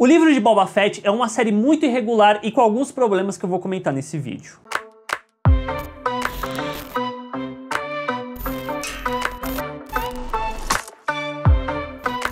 O livro de Boba Fett é uma série muito irregular e com alguns problemas que eu vou comentar nesse vídeo.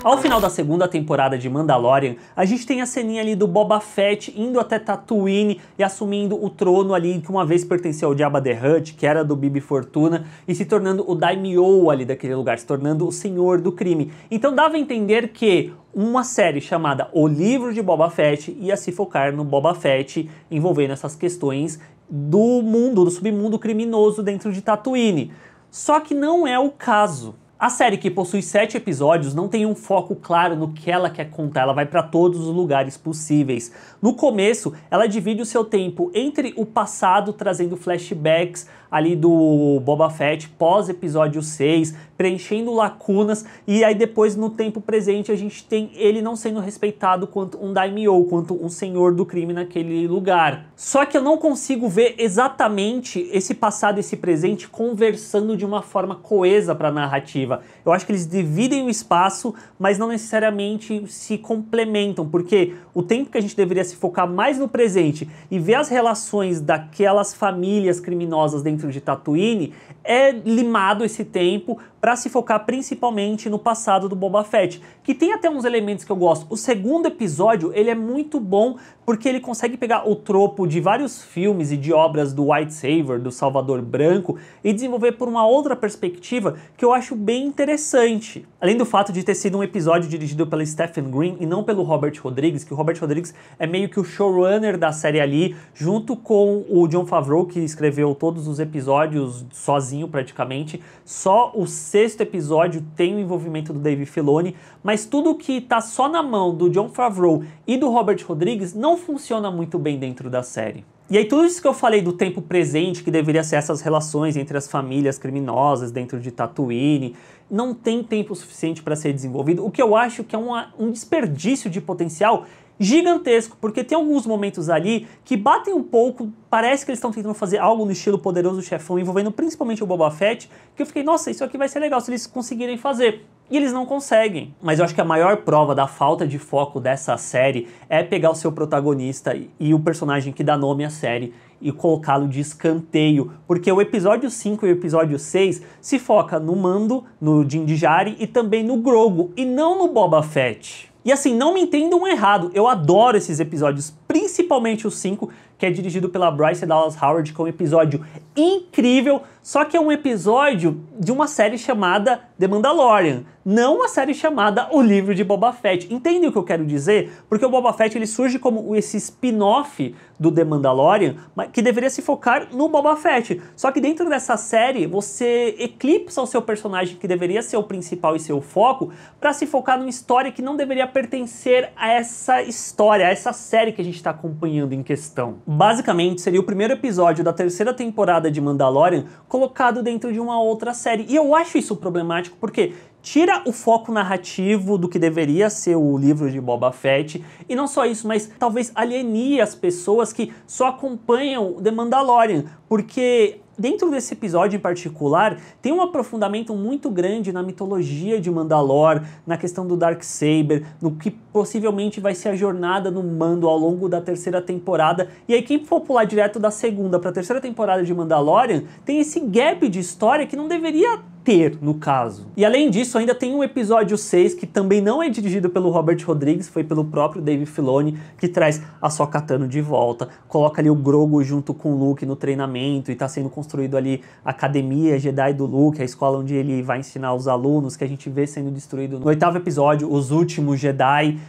Ao final da segunda temporada de Mandalorian, a gente tem a ceninha ali do Boba Fett indo até Tatooine e assumindo o trono ali que uma vez pertenceu ao Jabba the Hutt, que era do Bibi Fortuna, e se tornando o Daimyo ali daquele lugar, se tornando o senhor do crime. Então dava a entender que uma série chamada O Livro de Boba Fett ia se focar no Boba Fett, envolvendo essas questões do mundo, do submundo criminoso dentro de Tatooine. Só que não é o caso. A série, que possui sete episódios, não tem um foco claro no que ela quer contar, ela vai para todos os lugares possíveis. No começo, ela divide o seu tempo entre o passado, trazendo flashbacks ali do Boba Fett pós episódio 6, preenchendo lacunas, e aí depois no tempo presente a gente tem ele não sendo respeitado quanto um daimyo, quanto um senhor do crime naquele lugar. Só que eu não consigo ver exatamente esse passado e esse presente conversando de uma forma coesa para a narrativa narrativa. Eu acho que eles dividem o espaço, mas não necessariamente se complementam, porque o tempo que a gente deveria se focar mais no presente e ver as relações daquelas famílias criminosas dentro de Tatooine é limado esse tempo para se focar principalmente no passado do Boba Fett, que tem até uns elementos que eu gosto. O segundo episódio, ele é muito bom porque ele consegue pegar o tropo de vários filmes e de obras do White Savior, do Salvador Branco, e desenvolver por uma outra perspectiva que eu acho bem bem interessante. Além do fato de ter sido um episódio dirigido pela Stephen Green e não pelo Robert Rodrigues, que o Robert Rodrigues é meio que o showrunner da série ali, junto com o John Favreau, que escreveu todos os episódios sozinho praticamente. Só o sexto episódio tem o envolvimento do Dave Filoni, mas tudo que tá só na mão do John Favreau e do Robert Rodrigues não funciona muito bem dentro da série. E aí tudo isso que eu falei do tempo presente, que deveria ser essas relações entre as famílias criminosas dentro de Tatooine, não tem tempo suficiente para ser desenvolvido, o que eu acho que é uma, um desperdício de potencial gigantesco, porque tem alguns momentos ali que batem um pouco, parece que eles estão tentando fazer algo no estilo Poderoso Chefão, envolvendo principalmente o Boba Fett, que eu fiquei, nossa, isso aqui vai ser legal se eles conseguirem fazer. E eles não conseguem. Mas eu acho que a maior prova da falta de foco dessa série é pegar o seu protagonista e o personagem que dá nome à série e colocá-lo de escanteio, porque o episódio 5 e o episódio 6 se foca no Mando, no Jindijari e também no Grogu, e não no Boba Fett. E assim, não me entendam errado, eu adoro esses episódios, principalmente os 5, que é dirigido pela Bryce Dallas Howard, com é um episódio incrível, só que é um episódio de uma série chamada The Mandalorian, não uma série chamada O Livro de Boba Fett. Entendem o que eu quero dizer? Porque o Boba Fett ele surge como esse spin-off do The Mandalorian, que deveria se focar no Boba Fett. Só que dentro dessa série, você eclipsa o seu personagem que deveria ser o principal e seu foco, para se focar numa história que não deveria pertencer a essa história, a essa série que a gente está acompanhando em questão basicamente seria o primeiro episódio da terceira temporada de Mandalorian colocado dentro de uma outra série. E eu acho isso problemático porque tira o foco narrativo do que deveria ser o livro de Boba Fett, e não só isso, mas talvez alienie as pessoas que só acompanham The Mandalorian, porque dentro desse episódio em particular, tem um aprofundamento muito grande na mitologia de Mandalor, na questão do Darksaber, no que possivelmente vai ser a jornada no Mando ao longo da terceira temporada. E aí quem for pular direto da segunda para a terceira temporada de Mandalorian, tem esse gap de história que não deveria ter, no caso. E além disso, ainda tem um episódio 6 que também não é dirigido pelo Robert Rodrigues, foi pelo próprio Dave Filoni, que traz a Sokatano de volta, coloca ali o Grogu junto com o Luke no treinamento e está sendo construído ali a academia Jedi do Luke, a escola onde ele vai ensinar os alunos, que a gente vê sendo destruído no oitavo episódio, Os Últimos Jedi.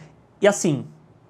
E assim,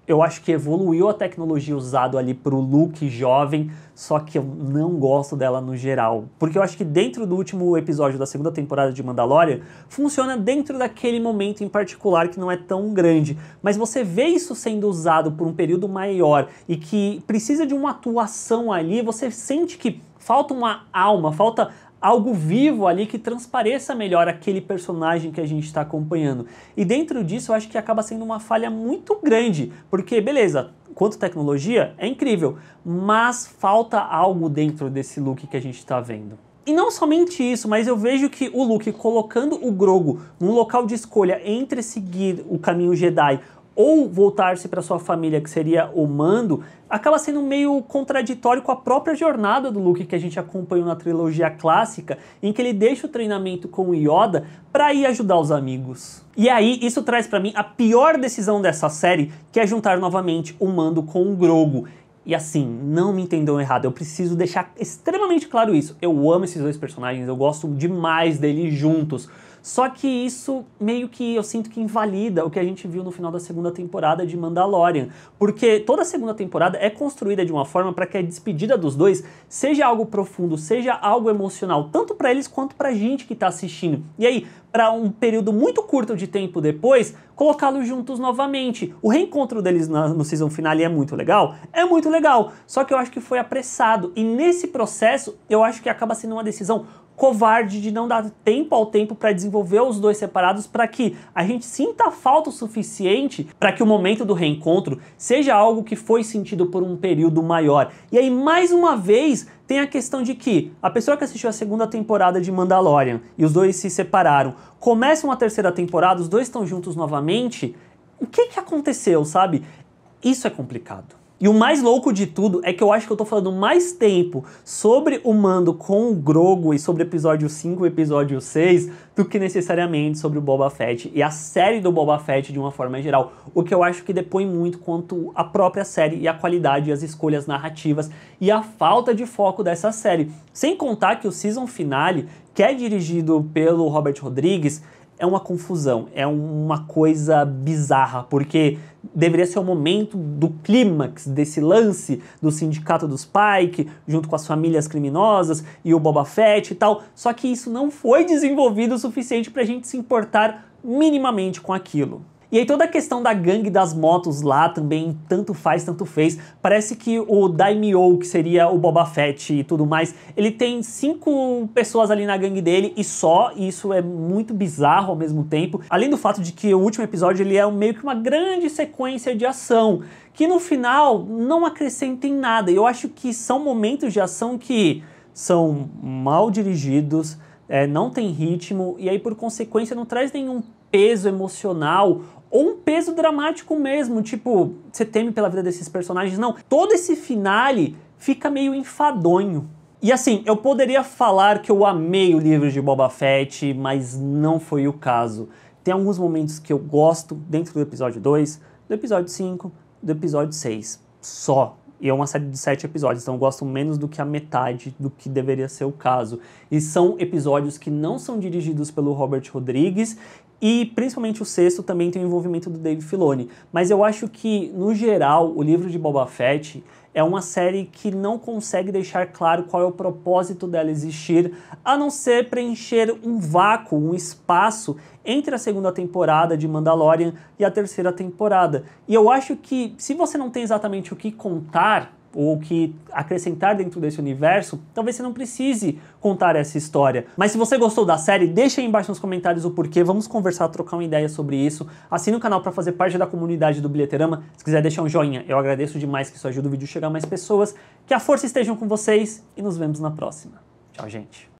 eu acho que evoluiu a tecnologia usada ali para o look jovem, só que eu não gosto dela no geral. Porque eu acho que dentro do último episódio da segunda temporada de Mandalorian, funciona dentro daquele momento em particular que não é tão grande. Mas você vê isso sendo usado por um período maior e que precisa de uma atuação ali, você sente que falta uma alma, falta algo vivo ali que transpareça melhor aquele personagem que a gente está acompanhando. E dentro disso eu acho que acaba sendo uma falha muito grande, porque beleza, quanto tecnologia é incrível, mas falta algo dentro desse look que a gente está vendo. E não somente isso, mas eu vejo que o Luke colocando o Grogo num local de escolha entre seguir o caminho Jedi ou voltar-se para sua família, que seria o Mando, acaba sendo meio contraditório com a própria jornada do Luke que a gente acompanhou na trilogia clássica, em que ele deixa o treinamento com o Yoda para ir ajudar os amigos. E aí isso traz para mim a pior decisão dessa série, que é juntar novamente o Mando com o Grogo. E assim, não me entendam errado, eu preciso deixar extremamente claro isso. Eu amo esses dois personagens, eu gosto demais deles juntos. Só que isso meio que eu sinto que invalida o que a gente viu no final da segunda temporada de Mandalorian, porque toda a segunda temporada é construída de uma forma para que a despedida dos dois seja algo profundo, seja algo emocional, tanto para eles quanto para a gente que está assistindo. E aí, para um período muito curto de tempo depois, colocá-los juntos novamente. O reencontro deles na, no season finale é muito legal? É muito legal, só que eu acho que foi apressado e nesse processo eu acho que acaba sendo uma decisão covarde de não dar tempo ao tempo para desenvolver os dois separados para que a gente sinta falta o suficiente para que o momento do reencontro seja algo que foi sentido por um período maior. E aí, mais uma vez, tem a questão de que a pessoa que assistiu a segunda temporada de Mandalorian e os dois se separaram, começam a terceira temporada, os dois estão juntos novamente. O que, que aconteceu, sabe? Isso é complicado. E o mais louco de tudo é que eu acho que eu tô falando mais tempo sobre o Mando com o Grogo e sobre o episódio 5 e episódio 6 do que necessariamente sobre o Boba Fett e a série do Boba Fett de uma forma geral, o que eu acho que depõe muito quanto a própria série e a qualidade e as escolhas narrativas e a falta de foco dessa série. Sem contar que o season finale, que é dirigido pelo Robert Rodrigues, é uma confusão, é uma coisa bizarra, porque deveria ser o momento do clímax desse lance do sindicato dos Pike, junto com as famílias criminosas e o Boba Fett e tal, só que isso não foi desenvolvido o suficiente para a gente se importar minimamente com aquilo. E aí toda a questão da gangue das motos lá também tanto faz, tanto fez. Parece que o Daimyo, que seria o Boba Fett e tudo mais, ele tem cinco pessoas ali na gangue dele e só, e isso é muito bizarro ao mesmo tempo. Além do fato de que o último episódio ele é meio que uma grande sequência de ação, que no final não acrescenta em nada. Eu acho que são momentos de ação que são mal dirigidos, é, não tem ritmo e aí por consequência não traz nenhum peso emocional ou um peso dramático mesmo, tipo, você teme pela vida desses personagens. Não, todo esse finale fica meio enfadonho. E assim, eu poderia falar que eu amei o livro de Boba Fett, mas não foi o caso. Tem alguns momentos que eu gosto dentro do episódio 2, do episódio 5, do episódio 6. Só. E é uma série de sete episódios, então eu gosto menos do que a metade do que deveria ser o caso. E são episódios que não são dirigidos pelo Robert Rodrigues e principalmente o sexto também tem o envolvimento do Dave Filoni. Mas eu acho que, no geral, o livro de Boba Fett é uma série que não consegue deixar claro qual é o propósito dela existir, a não ser preencher um vácuo, um espaço entre a segunda temporada de Mandalorian e a terceira temporada. E eu acho que, se você não tem exatamente o que contar, ou que acrescentar dentro desse universo, talvez você não precise contar essa história. Mas se você gostou da série, deixa aí embaixo nos comentários o porquê, vamos conversar, trocar uma ideia sobre isso. Assine o canal para fazer parte da comunidade do Bilheterama. Se quiser deixar um joinha, eu agradeço demais que isso ajuda o vídeo a chegar a mais pessoas. Que a força estejam com vocês e nos vemos na próxima. Tchau, gente.